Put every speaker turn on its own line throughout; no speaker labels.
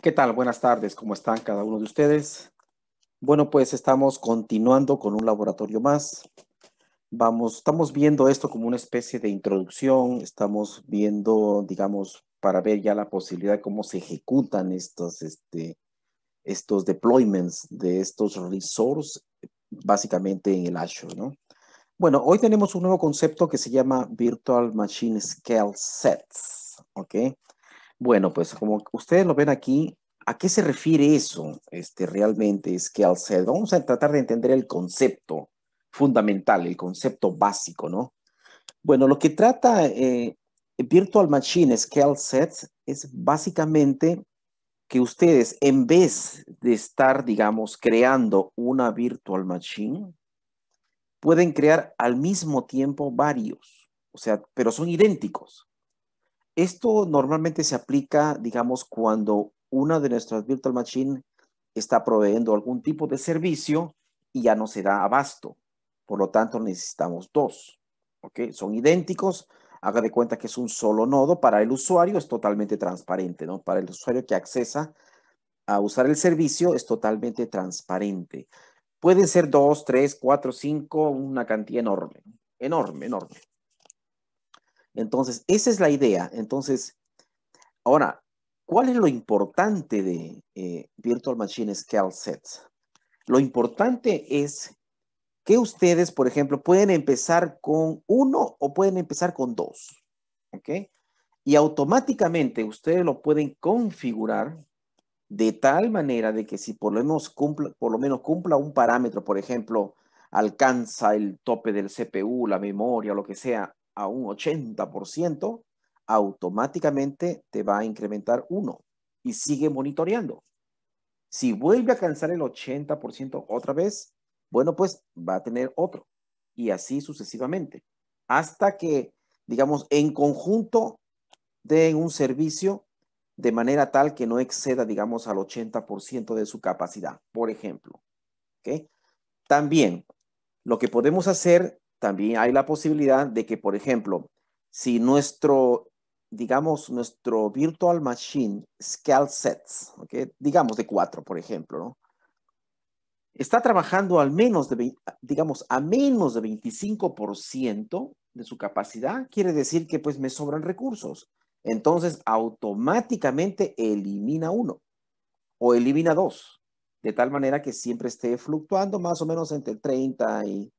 ¿Qué tal? Buenas tardes, ¿cómo están cada uno de ustedes? Bueno, pues estamos continuando con un laboratorio más. Vamos, estamos viendo esto como una especie de introducción, estamos viendo, digamos, para ver ya la posibilidad de cómo se ejecutan estos, este, estos deployments de estos resources, básicamente en el Azure, ¿no? Bueno, hoy tenemos un nuevo concepto que se llama Virtual Machine Scale Sets, ¿ok? Bueno, pues como ustedes lo ven aquí, ¿a qué se refiere eso este, realmente? Es que al vamos a tratar de entender el concepto fundamental, el concepto básico, ¿no? Bueno, lo que trata eh, Virtual Machine Scale Sets es básicamente que ustedes, en vez de estar, digamos, creando una Virtual Machine, pueden crear al mismo tiempo varios, o sea, pero son idénticos. Esto normalmente se aplica, digamos, cuando una de nuestras virtual machine está proveyendo algún tipo de servicio y ya no se da abasto. Por lo tanto, necesitamos dos. ¿Ok? Son idénticos. Haga de cuenta que es un solo nodo. Para el usuario es totalmente transparente, ¿no? Para el usuario que accesa a usar el servicio es totalmente transparente. Pueden ser dos, tres, cuatro, cinco, una cantidad enorme. Enorme, enorme. Entonces, esa es la idea. Entonces, ahora, ¿cuál es lo importante de eh, Virtual Machine Scale Sets? Lo importante es que ustedes, por ejemplo, pueden empezar con uno o pueden empezar con dos. ¿Ok? Y automáticamente ustedes lo pueden configurar de tal manera de que si por lo menos por lo menos cumpla un parámetro, por ejemplo, alcanza el tope del CPU, la memoria, lo que sea, a un 80%, automáticamente te va a incrementar uno y sigue monitoreando. Si vuelve a alcanzar el 80% otra vez, bueno, pues va a tener otro y así sucesivamente, hasta que, digamos, en conjunto den un servicio de manera tal que no exceda, digamos, al 80% de su capacidad, por ejemplo. También, lo que podemos hacer también hay la posibilidad de que, por ejemplo, si nuestro, digamos, nuestro virtual machine scale sets, digamos de cuatro, por ejemplo, está trabajando al menos de, digamos, a menos de 25% de su capacidad, quiere decir que pues me sobran recursos. Entonces, automáticamente elimina uno o elimina dos, de tal manera que siempre esté fluctuando más o menos entre 30 y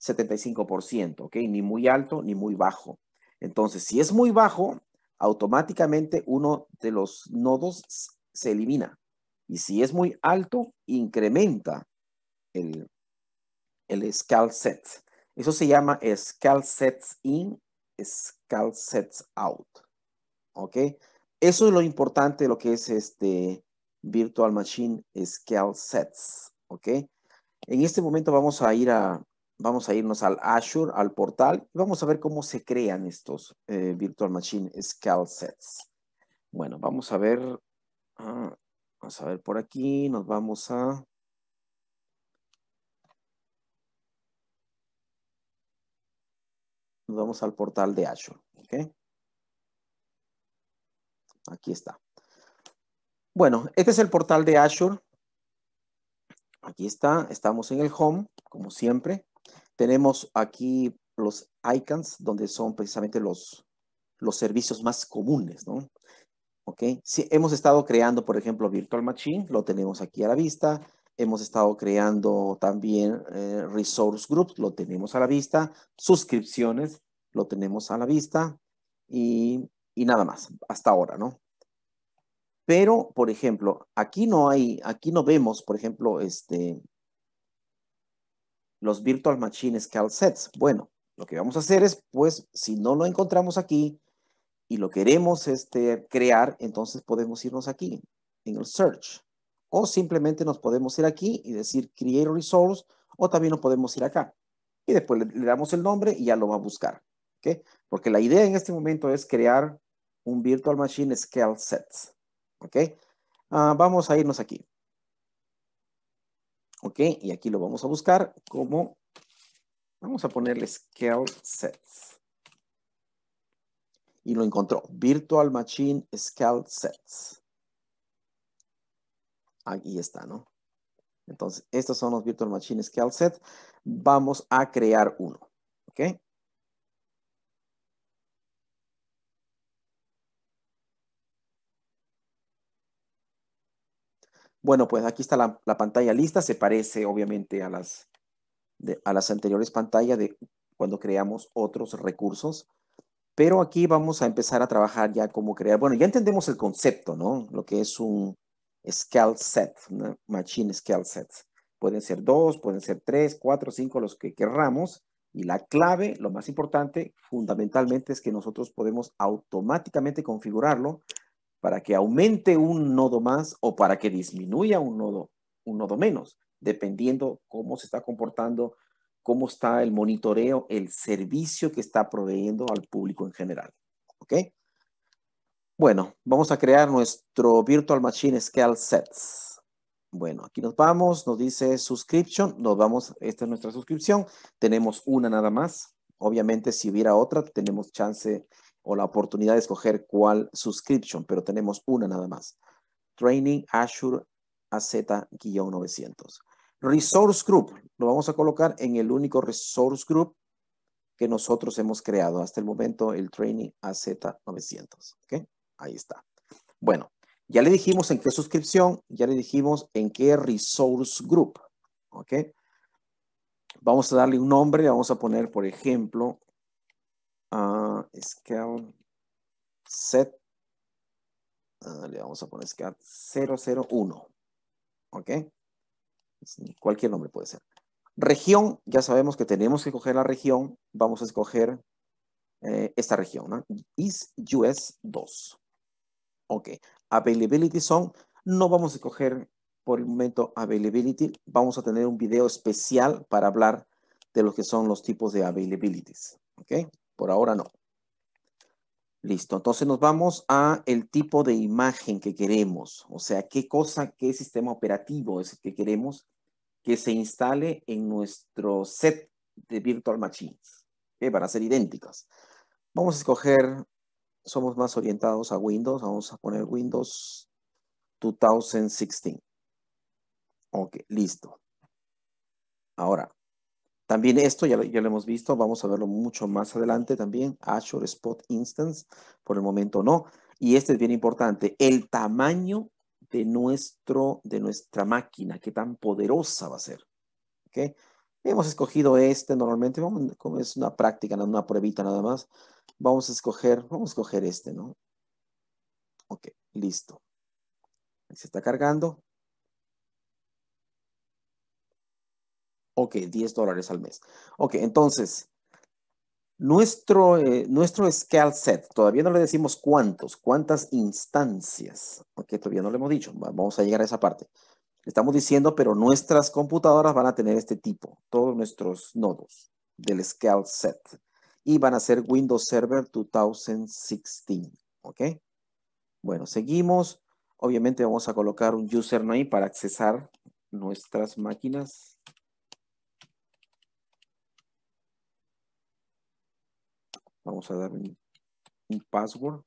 75%, ¿ok? Ni muy alto ni muy bajo. Entonces, si es muy bajo, automáticamente uno de los nodos se elimina. Y si es muy alto, incrementa el, el scale set. Eso se llama scale sets in, scale sets out. ¿Ok? Eso es lo importante de lo que es este Virtual Machine Scale Sets. ¿Ok? En este momento vamos a ir a, vamos a irnos al Azure, al portal, y vamos a ver cómo se crean estos eh, Virtual Machine Scale Sets. Bueno, vamos a ver, ah, vamos a ver por aquí, nos vamos a... Nos vamos al portal de Azure, Aquí está. Bueno, este es el portal de Azure. Aquí está, estamos en el home, como siempre. Tenemos aquí los icons, donde son precisamente los, los servicios más comunes, ¿no? ¿Ok? Si hemos estado creando, por ejemplo, Virtual Machine, lo tenemos aquí a la vista. Hemos estado creando también eh, Resource Groups, lo tenemos a la vista. Suscripciones, lo tenemos a la vista. Y, y nada más, hasta ahora, ¿no? Pero, por ejemplo, aquí no hay, aquí no vemos, por ejemplo, este, los virtual Machine Scale sets. Bueno, lo que vamos a hacer es, pues, si no lo encontramos aquí y lo queremos este, crear, entonces podemos irnos aquí, en el search. O simplemente nos podemos ir aquí y decir create resource, o también nos podemos ir acá. Y después le, damos el nombre y ya lo va a buscar. ¿okay? Porque la idea en este momento es crear un virtual machine scale sets. ¿ok? Ah, vamos a irnos aquí. ¿Ok? Y aquí lo vamos a buscar como, vamos a ponerle scale Sets. Y lo encontró, virtual machine scale sets. Ahí está, ¿no? Entonces, estos son los virtual machine scale sets. Vamos a crear uno. ¿Ok? Bueno, pues aquí está la, pantalla lista, se parece obviamente a las, a las anteriores pantallas de cuando creamos otros recursos, pero aquí vamos a empezar a trabajar ya cómo crear, bueno, ya entendemos el concepto, ¿no? Lo que es un scale set, machine scale set. Pueden ser dos, pueden ser tres, cuatro, cinco, los que querramos. Y la clave, lo más importante, fundamentalmente, es que nosotros podemos automáticamente configurarlo para que aumente un nodo más o para que disminuya un nodo, un nodo menos, dependiendo cómo se está comportando, cómo está el monitoreo, el servicio que está proveyendo al público en general. ¿Ok? Bueno, vamos a crear nuestro Virtual Machine Scale Sets. Bueno, aquí nos vamos, nos dice subscription, nos vamos, esta es nuestra suscripción, tenemos una nada más. Obviamente, si hubiera otra, tenemos chance o la oportunidad de escoger cuál subscription, pero tenemos una nada más. Training Azure AZ-900. Resource Group, lo vamos a colocar en el único Resource Group que nosotros hemos creado hasta el momento, el Training AZ-900. ¿Ok? Ahí está. Bueno, ya le dijimos en qué suscripción, ya le dijimos en qué Resource Group. ¿Ok? Vamos a darle un nombre, vamos a poner, por ejemplo, Ah, scale set, ah, le vamos a poner scale 001, ¿ok? Cualquier nombre puede ser. Región, ya sabemos que tenemos que coger la región, vamos a escoger eh, esta región, ¿no? Is US 2. Ok, Availability son no vamos a escoger por el momento Availability, vamos a tener un video especial para hablar de lo que son los tipos de availabilities. ¿Ok? Por ahora no. Listo, entonces nos vamos a el tipo de imagen que queremos, o sea, qué cosa, qué sistema operativo es el que queremos que se instale en nuestro set de virtual machines, que van ser idénticas. Vamos a escoger, somos más orientados a Windows, vamos a poner Windows 2016. Ok, listo. Ahora, también esto ya lo, hemos visto, vamos a verlo mucho más adelante también, Azure Spot Instance, por el momento no. Y este es bien importante, el tamaño de, nuestro, de nuestra máquina, qué tan poderosa va a ser. ¿Okay? Hemos escogido este normalmente, como es una práctica, una pruebita nada más. Vamos a escoger, vamos a escoger este, ¿no? Ok, listo. Se está cargando. Ok, 10 dólares al mes. Ok, entonces, nuestro, eh, nuestro scale set, todavía no le decimos cuántos, cuántas instancias. Ok, todavía no le hemos dicho. Vamos a llegar a esa parte. Estamos diciendo, pero nuestras computadoras van a tener este tipo, todos nuestros nodos del scale set. Y van a ser Windows Server 2016. Ok. Bueno, seguimos. Obviamente vamos a colocar un username para accesar nuestras máquinas Vamos a dar un, password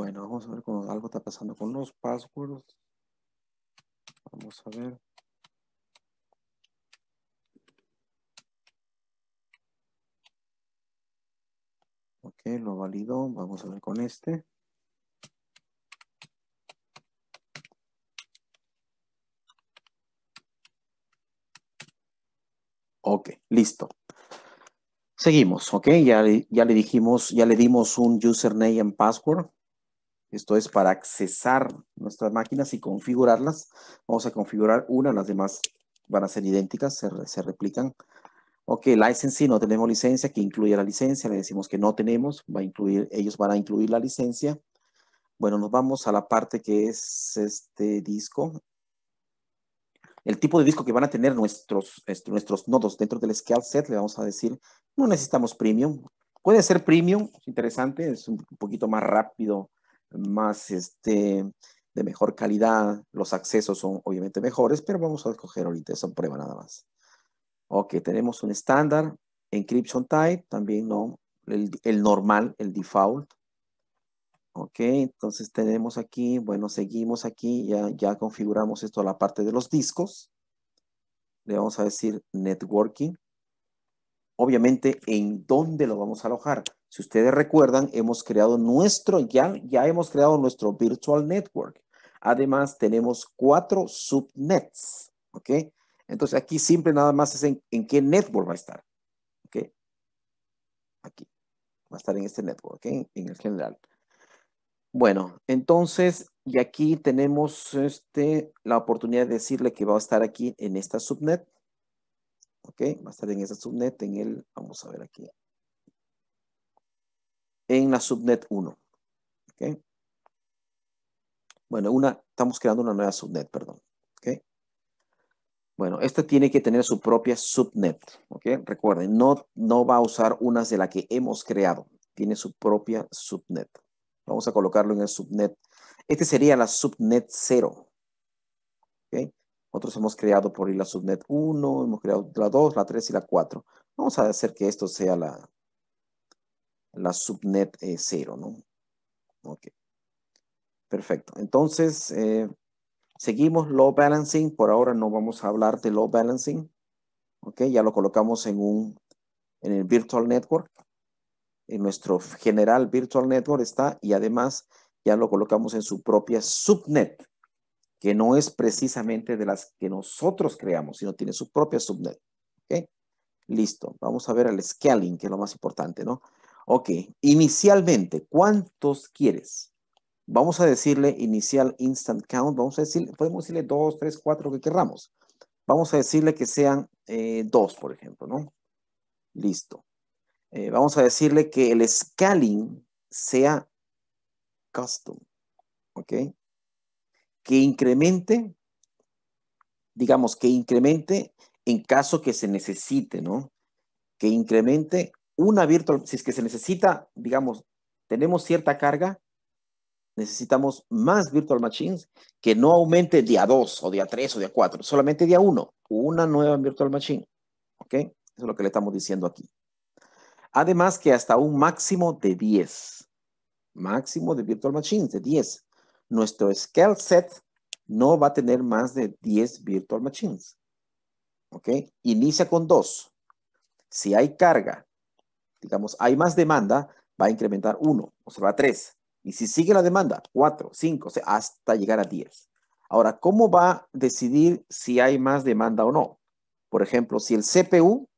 Bueno, vamos a ver cómo algo está pasando con los passwords. Vamos a ver. Ok, lo validó. Vamos a ver con este. Ok, listo. Seguimos, ok, ya, ya le dijimos, ya le dimos un username and password esto es para accesar nuestras máquinas y configurarlas. Vamos a configurar una, las demás van a ser idénticas, se, replican. Ok, si no tenemos licencia, que incluye la licencia, le decimos que no tenemos, va a incluir, ellos van a incluir la licencia. Bueno, nos vamos a la parte que es este disco. El tipo de disco que van a tener nuestros, nuestros nodos dentro del scale set, le vamos a decir, no necesitamos premium. Puede ser premium, es interesante, es un poquito más rápido más este, de mejor calidad, los accesos son obviamente mejores, pero vamos a escoger ahorita esa prueba nada más. Ok, tenemos un estándar, encryption type, también no, el, normal, el default. Ok, entonces tenemos aquí, bueno, seguimos aquí, ya, ya configuramos esto a la parte de los discos. Le vamos a decir networking. Obviamente, ¿en dónde lo vamos a alojar? Si ustedes recuerdan, hemos creado nuestro, ya, ya hemos creado nuestro virtual network. Además, tenemos cuatro subnets, ¿ok? Entonces, aquí siempre nada más es en, qué network va a estar, ¿ok? Aquí, va a estar en este network, ¿ok? En, el general. Bueno, entonces, y aquí tenemos este, la oportunidad de decirle que va a estar aquí en esta subnet, ¿ok? Va a estar en esa subnet, en el, vamos a ver aquí, en la subnet 1. Bueno, una, estamos creando una nueva subnet, perdón. Bueno, esta tiene que tener su propia subnet. Recuerden, no, no va a usar unas de las que hemos creado. Tiene su propia subnet. Vamos a colocarlo en el subnet. Este sería la subnet 0. ¿okay? Nosotros hemos creado por ahí la subnet 1, hemos creado la 2, la 3 y la 4. Vamos a hacer que esto sea la, la subnet eh, cero, ¿no? Ok. Perfecto. Entonces, eh, seguimos load balancing. Por ahora no vamos a hablar de load balancing. Ok, ya lo colocamos en un en el virtual network. En nuestro general virtual network está y además ya lo colocamos en su propia subnet, que no es precisamente de las que nosotros creamos, sino tiene su propia subnet. Ok, listo. Vamos a ver el scaling, que es lo más importante, ¿no? Ok, inicialmente, ¿cuántos quieres? Vamos a decirle inicial instant count, vamos a decirle, podemos decirle dos, tres, cuatro, que queramos. Vamos a decirle que sean eh, dos, por ejemplo, ¿no? Listo. Eh, vamos a decirle que el scaling sea custom, ¿ok? Que incremente, digamos, que incremente en caso que se necesite, ¿no? Que incremente una virtual, si es que se necesita, digamos, tenemos cierta carga, necesitamos más virtual machines que no aumente día 2 o día 3 o día 4, solamente día 1, una nueva virtual machine. ¿Ok? Eso es lo que le estamos diciendo aquí. Además que hasta un máximo de 10, máximo de virtual machines de 10. Nuestro scale set no va a tener más de 10 virtual machines. ¿Ok? Inicia con 2. Si hay carga digamos, hay más demanda, va a incrementar 1, o sea, va a 3. Y si sigue la demanda, 4, 5, hasta llegar a 10. Ahora, ¿cómo va a decidir si hay más demanda o no? Por ejemplo, si el CPU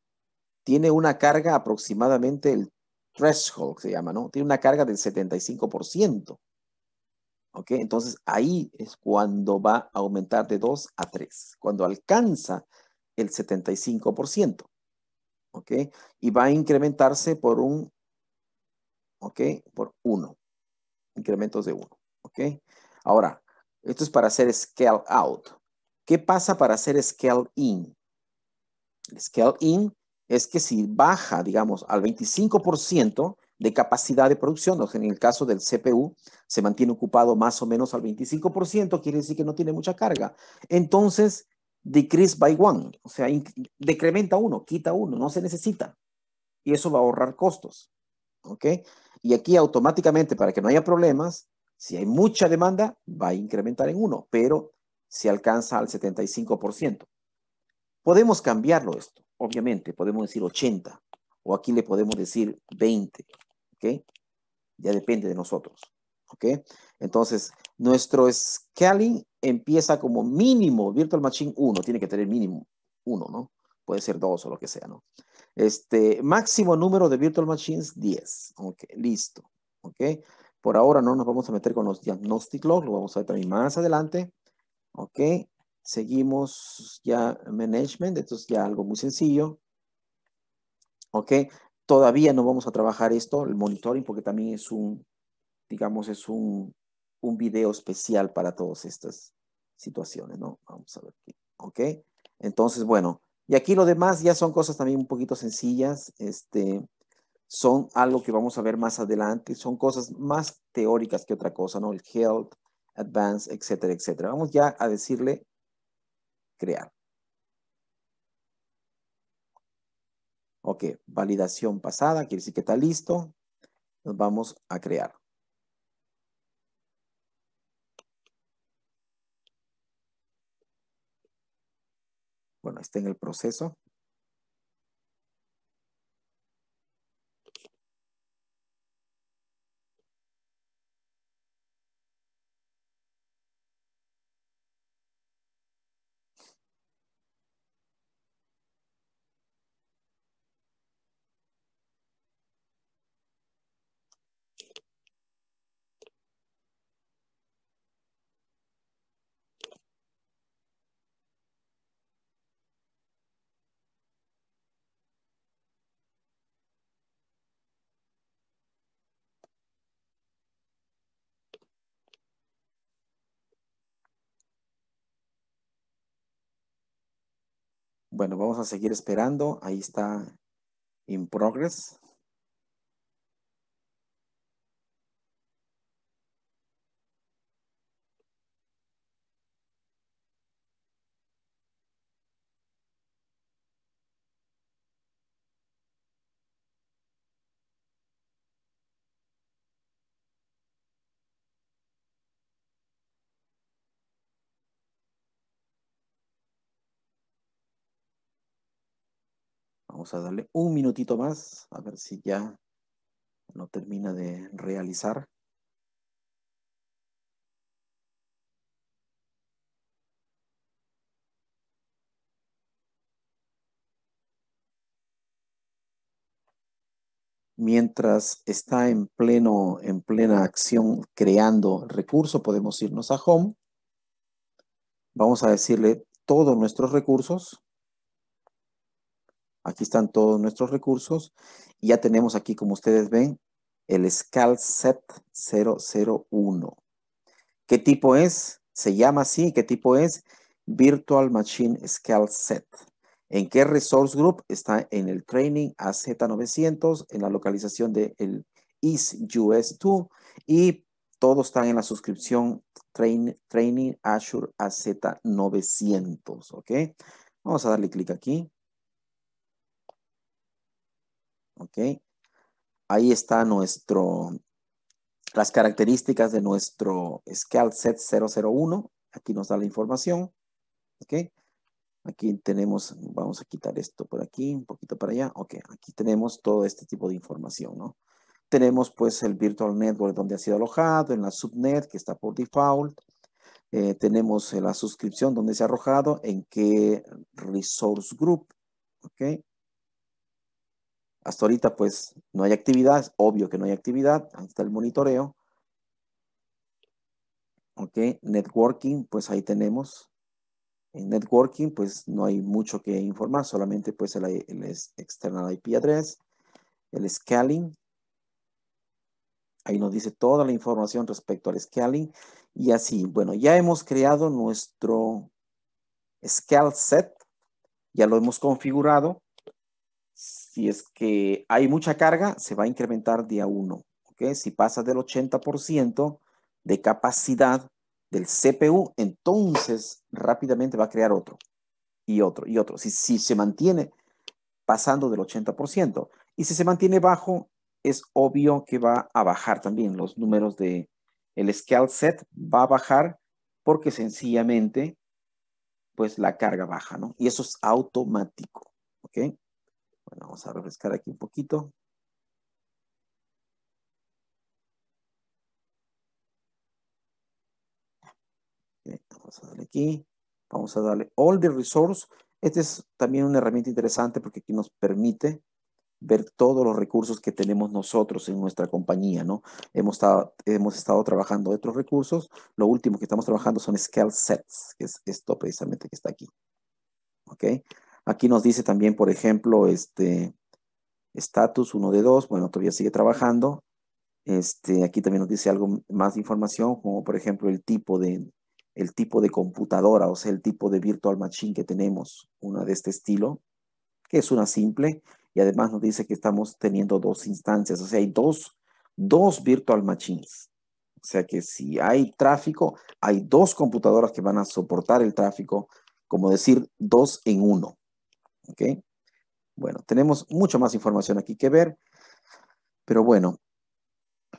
tiene una carga aproximadamente, el threshold se llama, ¿no? Tiene una carga del 75%. ¿Ok? Entonces, ahí es cuando va a aumentar de 2 a 3, cuando alcanza el 75%. ¿ok? Y va a incrementarse por un, ¿ok? Por uno, Incrementos de uno. ¿ok? Ahora, esto es para hacer scale out. ¿Qué pasa para hacer scale in? scale in es que si baja, digamos, al 25% de capacidad de producción, en el caso del CPU, se mantiene ocupado más o menos al 25%, quiere decir que no tiene mucha carga. Entonces, decrease by one, o sea, decrementa uno, quita uno, no se necesita. Y eso va a ahorrar costos. ¿Ok? Y aquí automáticamente, para que no haya problemas, si hay mucha demanda, va a incrementar en uno, pero se alcanza al 75%. Podemos cambiarlo esto, obviamente, podemos decir 80, o aquí le podemos decir 20, ¿ok? Ya depende de nosotros, ¿ok? Entonces, nuestro scaling empieza como mínimo, Virtual Machine 1, tiene que tener mínimo 1, ¿no? Puede ser 2 o lo que sea, ¿no? Este, máximo número de Virtual Machines 10. Ok, listo. Ok, por ahora no nos vamos a meter con los diagnostic logs, lo vamos a ver también más adelante. Ok, seguimos ya management, esto es ya algo muy sencillo. Ok, todavía no vamos a trabajar esto, el monitoring, porque también es un, digamos, es un un video especial para todas estas situaciones, ¿no? Vamos a ver aquí, ¿ok? Entonces, bueno, y aquí lo demás ya son cosas también un poquito sencillas, este, son algo que vamos a ver más adelante, son cosas más teóricas que otra cosa, ¿no? El health, advance, etcétera, etcétera. Vamos ya a decirle crear. Ok, validación pasada, quiere decir que está listo. Nos vamos a crear. esté en el proceso Bueno, vamos a seguir esperando. Ahí está in progress. Vamos a darle un minutito más, a ver si ya no termina de realizar. Mientras está en, pleno, en plena acción creando recurso, podemos irnos a Home. Vamos a decirle todos nuestros recursos. Aquí están todos nuestros recursos. Y ya tenemos aquí, como ustedes ven, el Set 001. ¿Qué tipo es? Se llama así. ¿Qué tipo es? Virtual Machine Set. ¿En qué resource group? Está en el training AZ900, en la localización del el East US2 y todos están en la suscripción train, Training Azure AZ900, ¿ok? Vamos a darle clic aquí. ¿ok? Ahí está nuestro, las características de nuestro Set 001. Aquí nos da la información, ¿ok? Aquí tenemos, vamos a quitar esto por aquí, un poquito para allá. Ok, aquí tenemos todo este tipo de información, ¿no? Tenemos pues el virtual network donde ha sido alojado, en la subnet que está por default. Eh, tenemos eh, la suscripción donde se ha arrojado, en qué resource group, ¿ok? Hasta ahorita pues no hay actividad, obvio que no hay actividad, ahí está el monitoreo. Ok, networking, pues ahí tenemos. En networking pues no hay mucho que informar, solamente pues el, el external IP address, el scaling. Ahí nos dice toda la información respecto al scaling y así. Bueno, ya hemos creado nuestro scale set, ya lo hemos configurado si es que hay mucha carga, se va a incrementar día uno, ¿okay? Si pasa del 80% de capacidad del CPU, entonces rápidamente va a crear otro y otro y otro. Si, si se mantiene pasando del 80%. Y si se mantiene bajo, es obvio que va a bajar también los números de el scale set va a bajar porque sencillamente pues la carga baja, ¿no? Y eso es automático, ¿ok? vamos a refrescar aquí un poquito. vamos a darle aquí. Vamos a darle all the resource. Este es también una herramienta interesante porque aquí nos permite ver todos los recursos que tenemos nosotros en nuestra compañía, ¿no? Hemos estado, hemos estado trabajando otros recursos. Lo último que estamos trabajando son scale sets, que es esto precisamente que está aquí. ¿Ok? Aquí nos dice también, por ejemplo, este status 1 de 2, bueno, todavía sigue trabajando. Este, aquí también nos dice algo más de información, como por ejemplo el tipo de, el tipo de computadora, o sea, el tipo de virtual machine que tenemos, una de este estilo, que es una simple, y además nos dice que estamos teniendo dos instancias, o sea, hay dos, dos virtual machines. O sea que si hay tráfico, hay dos computadoras que van a soportar el tráfico, como decir dos en uno. ¿Ok? Bueno, tenemos mucha más información aquí que ver, pero bueno,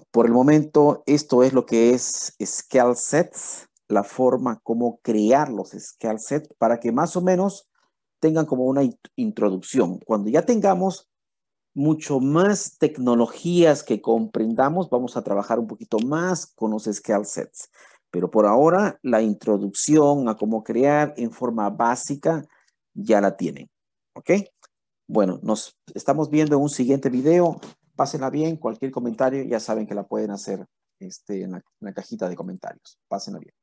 por el momento esto es lo que es scale sets, la forma como crear los scale sets para que más o menos tengan como una introducción. Cuando ya tengamos mucho más tecnologías que comprendamos, vamos a trabajar un poquito más con los scale sets. Pero por ahora, la introducción a cómo crear en forma básica ya la tienen. ¿Ok? Bueno, nos estamos viendo en un siguiente video. Pásenla bien. Cualquier comentario ya saben que la pueden hacer este, en, la, en la cajita de comentarios. Pásenla bien.